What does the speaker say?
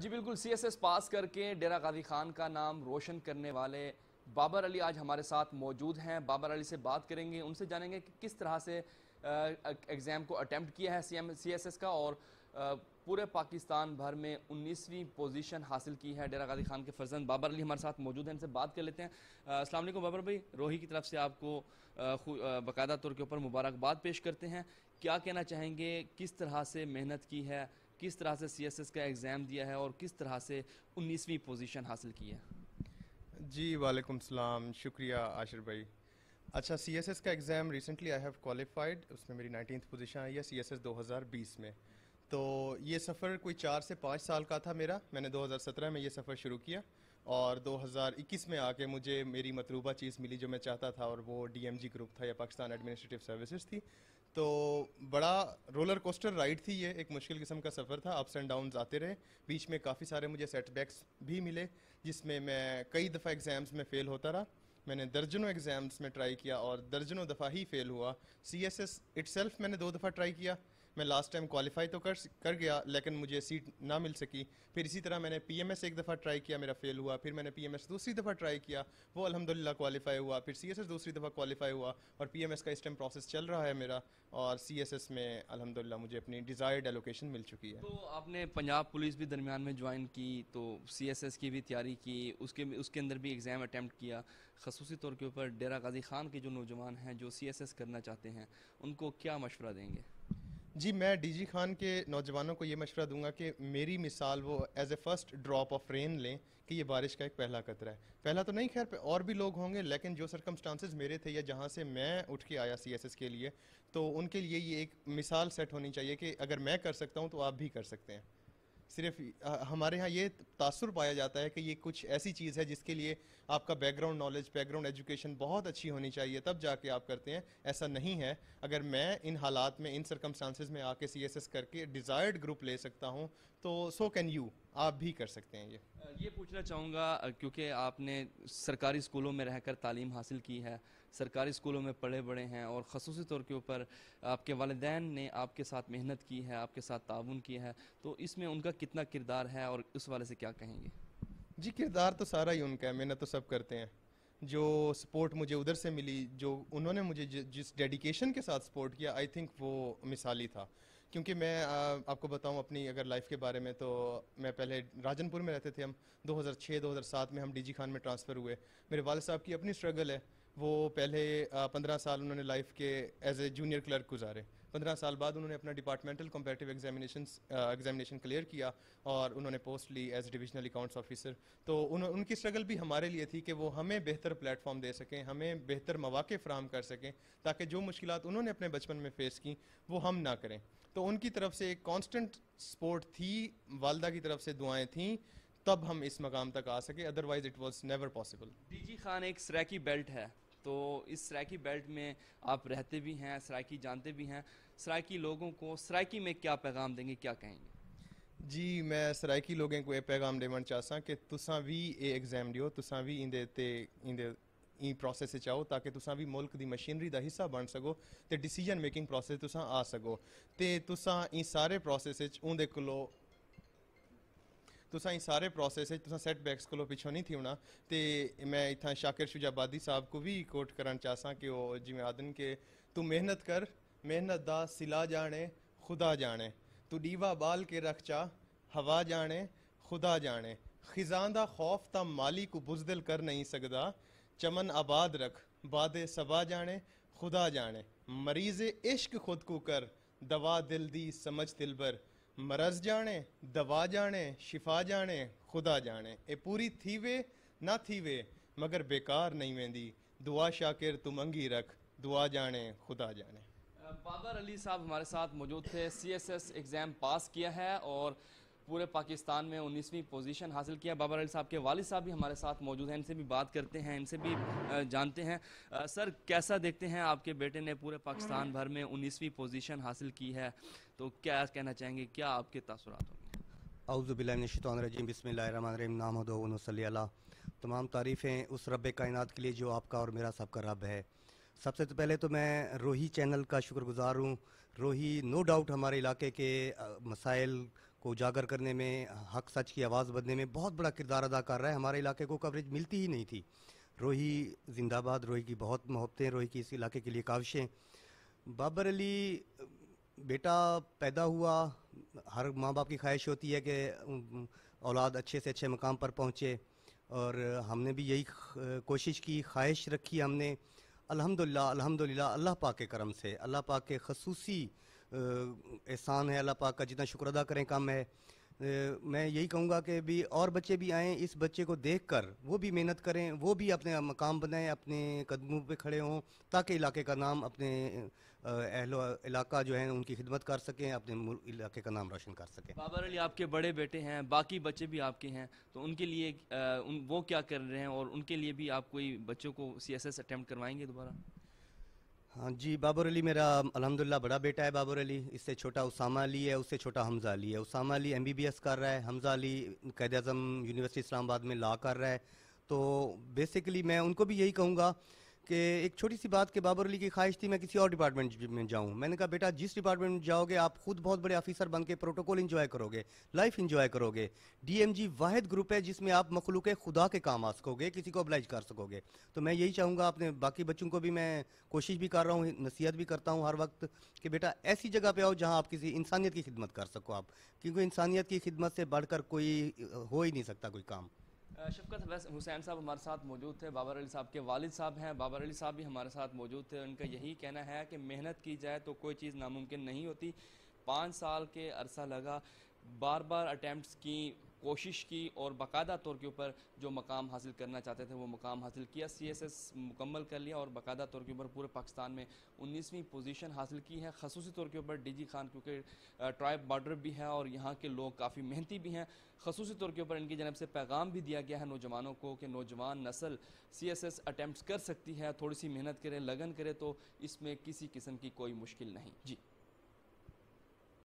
जी बिल्कुल सीएसएस पास करके डेरा गाजी खान का नाम रोशन करने वाले बाबर अली आज हमारे साथ मौजूद हैं बाबर अली से बात करेंगे उनसे जानेंगे कि किस तरह से एग्ज़ाम को अटैम्प्ट किया है एस सीएसएस का और पूरे पाकिस्तान भर में उन्नीसवीं पोजीशन हासिल की है डेरा गाजी खान के फर्जंद बाबर अली हमारे साथ मौजूद हैं इनसे बात कर लेते हैं वालेकुम बाबर भाई रोही की तरफ से आपको बाकायदा तौर के ऊपर मुबारकबाद पेश करते हैं क्या कहना चाहेंगे किस तरह से मेहनत की है किस तरह से सीएसएस का एग्ज़ाम दिया है और किस तरह से उन्नीसवीं पोजीशन हासिल की है जी वालेकुम सलाम शुक्रिया आशिर भाई अच्छा सी एस एस का exam recently I have qualified उसमें मेरी नाइनटीन पोजीशन आई है सी एस एस दो हज़ार बीस में तो ये सफ़र कोई चार से पाँच साल का था मेरा मैंने सत्रह में ये सफ़र शुरू किया और 2021 में आके मुझे मेरी मतलूबा चीज़ मिली जो मैं चाहता था और वो डीएमजी ग्रुप था या पाकिस्तान एडमिनिस्ट्रेटिव सर्विसेज थी तो बड़ा रोलर कोस्टर राइड थी ये एक मुश्किल किस्म का सफ़र था अप्स एंड डाउन आते रहे बीच में काफ़ी सारे मुझे सेटबैक्स भी मिले जिसमें मैं कई दफ़ा एग्ज़ाम्स में फ़ेल होता रहा मैंने दर्जनों एग्ज़ाम्स में ट्राई किया और दर्जनों दफ़ा ही फ़ेल हुआ सी एस एस मैंने दो दफ़ा ट्राई किया मैं लास्ट टाइम क्वालिफाई तो कर कर गया लेकिन मुझे सीट ना मिल सकी फिर इसी तरह मैंने पीएमएस एक दफ़ा ट्राई किया मेरा फेल हुआ फिर मैंने पीएमएस दूसरी दफ़ा ट्राई किया वो अलहमदिल्ला क्वालिफाई हुआ फिर सीएसएस दूसरी दफ़ा क्वालिफाई हुआ और पीएमएस का इस टाइम प्रोसेस चल रहा है मेरा और सी में अलहमदिल्ला मुझे अपनी डिज़ायर्ड एलोकेशन मिल चुकी है तो आपने पंजाब पुलिस भी दरमियान में ज्वाइन की तो सी की भी तैयारी की उसके उसके अंदर भी एग्ज़ाम अटैम्प्ट किया खसूसी तौर के ऊपर डेरा गाजी खान के जो नौजवान हैं जो सी करना चाहते हैं उनको क्या मशवरा देंगे जी मैं डीजी खान के नौजवानों को ये मशवरा दूंगा कि मेरी मिसाल वो as a first drop of rain लें कि ये बारिश का एक पहला कतरा है पहला तो नहीं खैर और भी लोग होंगे लेकिन जो सरकमस्टांसिस मेरे थे या जहाँ से मैं उठ के आया सी के लिए तो उनके लिए ये एक मिसाल सेट होनी चाहिए कि अगर मैं कर सकता हूँ तो आप भी कर सकते हैं सिर्फ हमारे यहाँ ये तासर पाया जाता है कि ये कुछ ऐसी चीज़ है जिसके लिए आपका बैकग्राउंड नॉलेज बैकग्राउंड एजुकेशन बहुत अच्छी होनी चाहिए तब जाके आप करते हैं ऐसा नहीं है अगर मैं इन हालात में इन सरकमस्टांसिस में आके सी करके डिज़ायर्ड ग्रुप ले सकता हूँ तो सो कैन यू आप भी कर सकते हैं ये ये पूछना चाहूँगा क्योंकि आपने सरकारी स्कूलों में रहकर तालीम हासिल की है सरकारी स्कूलों में पढ़े बड़े हैं और खसूस तौर के ऊपर आपके वालदान ने आपके साथ मेहनत की है आपके साथ ताउन किया है तो इसमें उनका कितना किरदार है और उस वाले से क्या कहेंगे जी किरदार तो सारा ही उनका है मेहनत तो सब करते हैं जो सपोर्ट मुझे उधर से मिली जो उन्होंने मुझे जिस डेडिकेशन के साथ सपोर्ट किया आई थिंक वो मिसाली था क्योंकि मैं आ, आपको बताऊं अपनी अगर लाइफ के बारे में तो मैं पहले राजनपुर में रहते थे हम 2006-2007 में हम डीजी खान में ट्रांसफ़र हुए मेरे वाल साहब की अपनी स्ट्रगल है वो पहले पंद्रह साल उन्होंने लाइफ के एज ए जूनियर क्लर्क गुजारे पंद्रह साल बाद उन्होंने अपना departmental competitive examination examination clear किया और उन्होंने पोस्ट ली एज डिविजनल अकाउंट्स ऑफिसर तो उन, उनकी स्ट्रगल भी हमारे लिए थी कि वो हमें बेहतर प्लेटफॉर्म दे सकें हमें बेहतर मौाक़े फ्राहम कर सकें ताकि जो मुश्किल उन्होंने अपने बचपन में फ़ेस की वो हम ना करें तो उनकी तरफ से एक कॉन्स्टेंट सपोर्ट थी वालदा की तरफ से दुआएँ थीं तब हम इस मकाम तक आ सके otherwise it was never possible D G Khan एक सरैकी बेल्ट है तो इस सराकी बेल्ट में आप रहते भी हैं सराकी जानते भी हैं सराकी लोगों को सराकी में क्या पैगाम देंगे क्या कहेंगे जी मैं सराकी लोगों को यह पैगाम देना चाहसा कि तुसा भी ये एग्जाम दियो तुसा भी इंदे ते इंदे ई प्रोसेस आओ ताकि तुसा भी मुल्क की मशीनरी का हिस्सा बन सको तो डिसीजन मेकिंग प्रोसेस तुसा आ सको तो तुसा ई सारे प्रोसेस उनके कोलो तुसाई सारे प्रोसैस सैट बैक्स को पिछों नहीं थी होना तो मैं इतना शाकिर शुजाबादी साहब को भी कोट करना चाहसा कि वह जिमें आदन के तू मेहनत कर मेहनत दा सिला जाने खुदा जाने तू डीवा बाल के रख चा हवा जाने खुदा जाने खिजां का खौफ त माली को बुजदिल कर नहीं सकता चमन आबाद रख बादे सबा जाने खुदा जाने मरीज इश्क खुद को कर दवा दिल दी समझ दिल भर मरज़ जाने दवा जाने शिफ़ा जाने ख़ुदा जाने ये पूरी थी वे ना थी वे मगर बेकार नहीं वेंदी दुआ शाकिर तू मंगी रख दुआ जाने ख़ुदा जाने बाबर अली साहब हमारे साथ मौजूद थे C S S exam pass किया है और पूरे पाकिस्तान में उन्नीसवीं पोजीशन हासिल किया बाबर अली साहब के वालिद साहब भी हमारे साथ मौजूद हैं इनसे भी बात करते हैं इनसे भी जानते हैं सर कैसा देखते हैं आपके बेटे ने पूरे पाकिस्तान भर में उन्नीसवीं पोजीशन हासिल की है तो क्या कहना चाहेंगे क्या आपके तसरत होंगे अउज़बिल्लिनशतरजीम बसमीम तमाम तारीफ़ें उस रब कायनात के लिए जो आपका और मेरा सबका रब है सबसे तो पहले तो मैं रोही चैनल का शुक्रगुजार हूँ रोही नो डाउट हमारे इलाके के मसाइल को उजागर करने में हक सच की आवाज़ बनने में बहुत बड़ा किरदार अदा कर रहा है हमारे इलाके को कवरेज मिलती ही नहीं थी रोही जिंदाबाद रोही की बहुत मोहब्बतें रोही की इस इलाके के लिए काविशें बाबर अली बेटा पैदा हुआ हर माँ बाप की ख्वाहिश होती है कि औलाद अच्छे से अच्छे मकाम पर पहुँचे और हमने भी यही कोशिश की ख्वाहिश रखी हमने अल्हम्दुलिल्लाह अल्हम्दुलिल्लाह अल्लाह पाक के करम से अल्लाह पाक के खसूसी एहसान है अल्लाह पाक का जितना शुक्र अदा करें कम है मैं यही कहूँगा कि भी और बच्चे भी आएँ इस बच्चे को देख कर वो भी मेहनत करें वो भी अपने मकाम बनाएँ अपने कदमों पर खड़े हों ताकि इलाके का नाम अपने अहलो इलाका जो है उनकी खिदमत कर सकें अपने इलाके का नाम रोशन कर सकें बाबर अली आपके बड़े बेटे हैं बाकी बच्चे भी आपके हैं तो उनके लिए आ, उन, वो क्या कर रहे हैं और उनके लिए भी आप कोई बच्चों को सी एस अटैम्प्ट करवाएंगे दोबारा हाँ जी बाबर अली मेरा अलहमदिल्ला बड़ा बेटा है बाबर अली इससे छोटा उसामा अली है उससे छोटा हमज़ा अली है Usama Ali M B B S कर रहा है हमज़ा अली कैद अजम यूनिवर्सिटी इस्लामाबाद में लॉ कर रहा है तो बेसिकली मैं उनको भी यही कहूँगा कि एक छोटी सी बात के बाबर अली की ख्वाहिश थी मैं किसी और डिपार्टमेंट में जाऊं मैंने कहा बेटा जिस डिपार्टमेंट में जाओगे आप खुद बहुत बड़े ऑफिसर बन के प्रोटोकॉल इंजॉय करोगे लाइफ इंजॉय करोगे डीएमजी वाहिद ग्रुप है जिसमें आप मखलूक खुदा के काम आ सकोगे किसी को अब्लाइज कर सकोगे तो मैं यही चाहूँगा अपने बाकी बच्चों को भी मैं कोशिश भी कर रहा हूँ नसीहत भी करता हूँ हर वक्त कि बेटा ऐसी जगह पर आओ जहाँ आप किसी इंसानियत की खिदमत कर सको आप क्योंकि इंसानियत की खिदमत से बढ़कर कोई हो ही नहीं सकता कोई काम शफकत हुसैन साहब हमारे साथ मौजूद थे बाबर अली साहब के वालिद साहब हैं बाबर अली साहब भी हमारे साथ मौजूद थे उनका यही कहना है कि मेहनत की जाए तो कोई चीज़ नामुमकिन नहीं होती पाँच साल के अरसा लगा बार बार अटैम्प्ट की कोशिश की और बाकायदा तौर के ऊपर जो मकाम हासिल करना चाहते थे वो मकाम हासिल किया सीएसएस मुकम्मल कर लिया और बाकायदा तौर के ऊपर पूरे पाकिस्तान में उन्नीसवीं पोजीशन हासिल की है खसूसी तौर के ऊपर डीजी खान क्योंकि ट्राइब बॉर्डर भी है और यहाँ के लोग काफ़ी मेहनती भी हैं खसूसी तौर के ऊपर इनकी जनब से पैगाम भी दिया गया है नौजवानों को कि नौजवान नस्ल सी एस एस अटैम्प्ट कर सकती है थोड़ी सी मेहनत करें लगन करें तो इसमें किसी किस्म की कोई मुश्किल नहीं जी